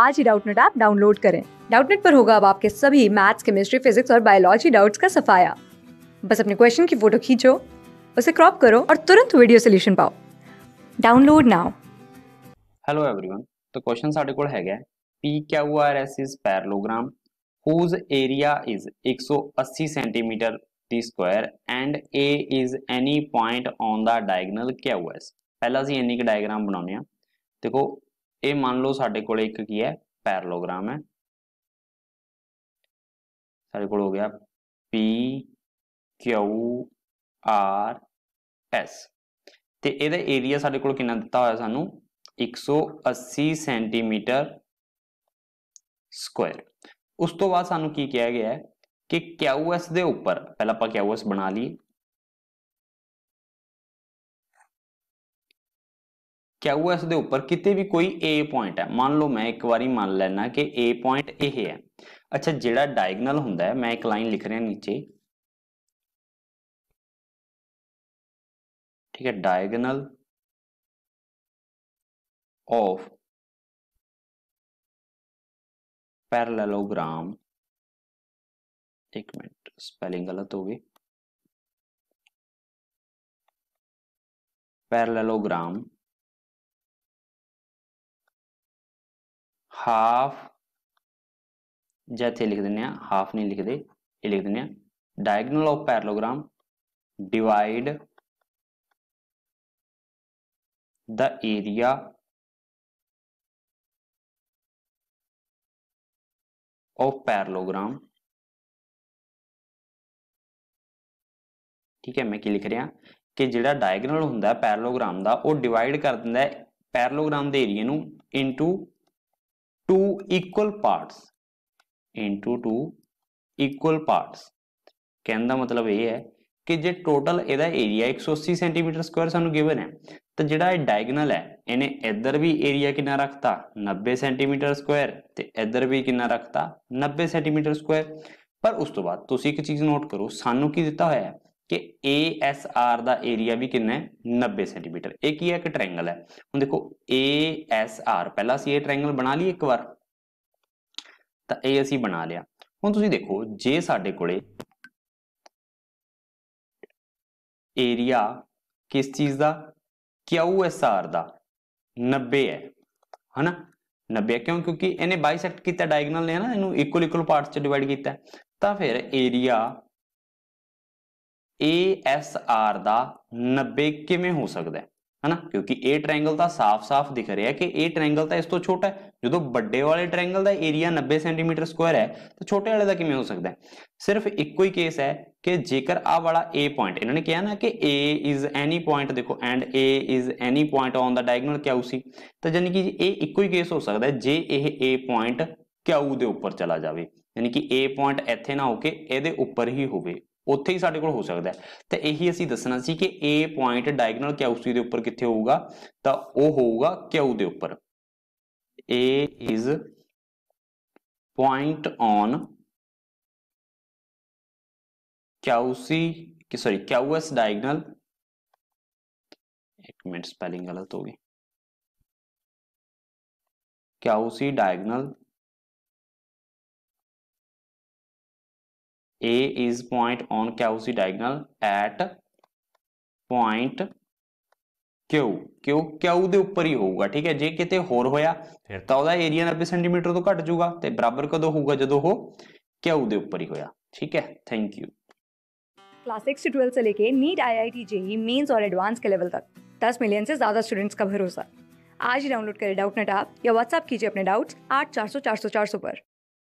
आज ही Doubtnut app download करें डाउटनेट पर होगा अब आपके सभी मैथ्स केमिस्ट्री फिजिक्स और बायोलॉजी डाउट्स का सफाया बस अपने क्वेश्चन की फोटो खींचो उसे क्रॉप करो और तुरंत वीडियो सोल्यूशन पाओ डाउनलोड नाउ हेलो एवरीवन तो क्वेश्चन ਸਾਡੇ ਕੋਲ ਹੈਗਾ P ਕਿਊ ਆਰ ਐਸ ਇਸ parallelogram whose area is 180 centimeter the square and A is any point on the diagonal QS ਪਹਿਲਾਂ ਅਸੀਂ ਇੰਨੀ ਕਿ ਡਾਇਗ੍ਰਾਮ ਬਣਾਉਨੇ ਆ ਦੇਖੋ ਇਹ ਮੰਨ ਲਓ ਸਾਡੇ ਕੋਲ ਇੱਕ ਕੀ ਹੈ ਪੈਰਲੋਗ੍ਰਾਮ ਹੈ ਸਾਡੇ ਕੋਲ ਹੋ ਗਿਆ P Q R S ਤੇ ਇਹਦਾ ਏਰੀਆ ਸਾਡੇ ਕੋਲ ਕਿੰਨਾ ਦਿੱਤਾ ਹੋਇਆ ਸਾਨੂੰ 180 ਸੈਂਟੀਮੀਟਰ ਸਕੁਆਇਰ ਉਸ ਤੋਂ ਬਾਅਦ ਸਾਨੂੰ ਕੀ ਕਿਹਾ ਗਿਆ ਹੈ ਕਿ QS ਦੇ ਉੱਪਰ ਪਹਿਲਾਂ ਆਪਾਂ QS ਬਣਾ ਲਈਏ क्या हुआ इसके उपर कितने भी कोई ए पॉइंट है मान लो मैं एक बार मान लेना कि ए पॉइंट यह है अच्छा जेड़ा डायगनल होंगे मैं एक लाइन लिख रहा नीचे ठीक है डायगनल ऑफ पैरेललोग्राम एक मिनट स्पेलिंग गलत हो गई पैरेललोग्राम ਹਾਫ ਜਾਂ ਇੱਥੇ ਲਿਖ ਦਿੰਨੇ ਆ ਹਾਫ ਨਹੀਂ ਲਿਖਦੇ ਇਹ ਲਿਖ ਦਿੰਨੇ ਆ diagonal of parallelogram divide the area of parallelogram ਠੀਕ ਹੈ ਮੈਂ ਕੀ ਲਿਖ ਰਿਹਾ ਕਿ ਜਿਹੜਾ ਡਾਇਗਨਲ ਹੁੰਦਾ ਪੈਰਲੋਗ੍ਰਾਮ ਦਾ ਉਹ ਡਿਵਾਈਡ ਕਰ ਦਿੰਦਾ ਹੈ ਪੈਰਲੋਗ੍ਰਾਮ ਦੇ ਏਰੀਆ ਨੂੰ into two equal parts into two equal parts कहने का मतलब यह है ਕਿ ਜੇ ਟੋਟਲ ਇਹਦਾ ਏਰੀਆ 180 ਸੈਂਟੀਮੀਟਰ ਸਕੁਆਇਰ ਸਾਨੂੰ ਗਿਵਨ ਹੈ ਤਾਂ ਜਿਹੜਾ ਇਹ ਡਾਇਗਨਲ ਹੈ ਇਹਨੇ ਇੱਧਰ ਵੀ ਏਰੀਆ ਕਿੰਨਾ ਰੱਖਤਾ 90 ਸੈਂਟੀਮੀਟਰ ਸਕੁਆਇਰ ਤੇ ਇੱਧਰ ਵੀ ਕਿੰਨਾ ਰੱਖਤਾ 90 ਸੈਂਟੀਮੀਟਰ ਸਕੁਆਇਰ ਪਰ ਉਸ ਤੋਂ ਬਾਅਦ ਤੁਸੀਂ ਇੱਕ ਚੀਜ਼ ਨੋਟ ਕਰੋ ਸਾਨੂੰ ਕੀ ਦਿੱਤਾ ਹੋਇਆ ਹੈ ਕਿ ASR ਦਾ ਏਰੀਆ ਵੀ ਕਿੰਨਾ ਹੈ 90 ਸੈਂਟੀਮੀਟਰ ਇਹ ਕੀ ਹੈ ਇੱਕ ਟ੍ਰਾਇੰਗਲ ਹੈ ਹੁਣ ਦੇਖੋ ASR ਪਹਿਲਾਂ ਅਸੀਂ ਇਹ ਟ੍ਰਾਇੰਗਲ ਬਣਾ ਲਈ ਇੱਕ ਵਾਰ ਤਾਂ ਇਹ ਅਸੀਂ ਬਣਾ ਲਿਆ ਹੁਣ ਤੁਸੀਂ ਦੇਖੋ ਜੇ ਸਾਡੇ ਕੋਲੇ ਏਰੀਆ ਕਿਸ ਚੀਜ਼ ਦਾ QSR ਦਾ 90 ਹੈ ਹਨਾ 90 ਕਿਉਂ ਕਿਉਂਕਿ ਇਹਨੇ ਬਾਈਸੈਕਟ ਕੀਤਾ ਡਾਇਗਨਲ ਨੇ ਨਾ ਇਹਨੂੰ ਇਕੁਅਲ ਇਕੁਅਲ ਪਾਰਟਸ ਚ ਡਿਵਾਈਡ ਕੀਤਾ ਤਾਂ ਫਿਰ ਏਰੀਆ ए एस आर ਦਾ 90 ਕਿਵੇਂ ਹੋ ਸਕਦਾ ਹੈ ਹਨਾ ਕਿਉਂਕਿ ਇਹ ਟ੍ਰਾਇੰਗਲ ਤਾਂ ਸਾਫ਼-ਸਾਫ਼ ਦਿਖ ਰਿਹਾ ਕਿ ਇਹ ਟ੍ਰਾਇੰਗਲ ਤਾਂ ਇਸ ਤੋਂ ਛੋਟਾ ਹੈ ਜਦੋਂ ਵੱਡੇ ਵਾਲੇ ਟ੍ਰਾਇੰਗਲ ਦਾ ਏਰੀਆ 90 ਸੈਂਟੀਮੀਟਰ ਸਕੁਆਇਰ ਹੈ ਤਾਂ ਛੋਟੇ ਵਾਲੇ ਦਾ ਕਿਵੇਂ ਹੋ ਸਕਦਾ ਹੈ ਸਿਰਫ ਇੱਕੋ ਹੀ ਕੇਸ ਹੈ ਕਿ ਜੇਕਰ ਆ ਵਾਲਾ A ਪੁਆਇੰਟ ਇਹਨਾਂ ਨੇ ਕਿਹਾ ਨਾ ਕਿ A ਇਜ਼ ਐਨੀ ਪੁਆਇੰਟ ਦੇਖੋ and A is any point on the diagonal Q C ਤਾਂ ਯਾਨੀ ਕਿ ਇਹ ਇੱਕੋ ਹੀ ਕੇਸ ਹੋ ਸਕਦਾ ਹੈ ਜੇ ਇਹ A ਪੁਆਇੰਟ ਕਿਊ ਦੇ ਉੱਪਰ ਚਲਾ ਜਾਵੇ ਯਾਨੀ ਕਿ A ਪੁਆਇੰਟ ਇੱਥੇ ਨਾ ਹੋ ਕੇ ਇਹਦੇ ਉੱਪਰ ਹੀ ਹੋਵੇ ਉੱਥੇ ਹੀ ਸਾਡੇ ਕੋਲ ਹੋ ਸਕਦਾ ਤਾਂ ਇਹੀ ਅਸੀਂ ਦੱਸਣਾ ਸੀ ਕਿ A ਪੁਆਇੰਟ ਡਾਇਗਨਲ ਕਿਊਸੀ ਦੇ ਉੱਪਰ ਕਿੱਥੇ ਹੋਊਗਾ ਤਾਂ ਉਹ ਹੋਊਗਾ ਕਿਊ ਦੇ ਉੱਪਰ A is point on QC कि सॉरी क्यूएस डायगनल एक मिनट स्पेलिंग गलत होगी QC diagonal A is point on क्या उसी डायगनल एट पॉइंट Q क्यों Q ਦੇ ਉੱਪਰ ही होगा ठीक है जे कि होर ਹੋਇਆ फिर तो वह एरिया नब्बे सेंटीमीटर तो घट जूगा तो बराबर कदों होगा जो हो Q ਦੇ ਉੱਪਰ ही होया ठीक है थैंक यू क्लास सिक्स से ट्वेल्थ से लेके NEET I I T JEE mains और एडवांस के लेवल तक दस मिलियन से ज़्यादा स्टूडेंट्स का भरोसा आज ही डाउनलोड करें डाउट नेट आप या व्हाट्सअप कीजिए अपने डाउट्स आठ चार सौ चार सौ चार सौ पर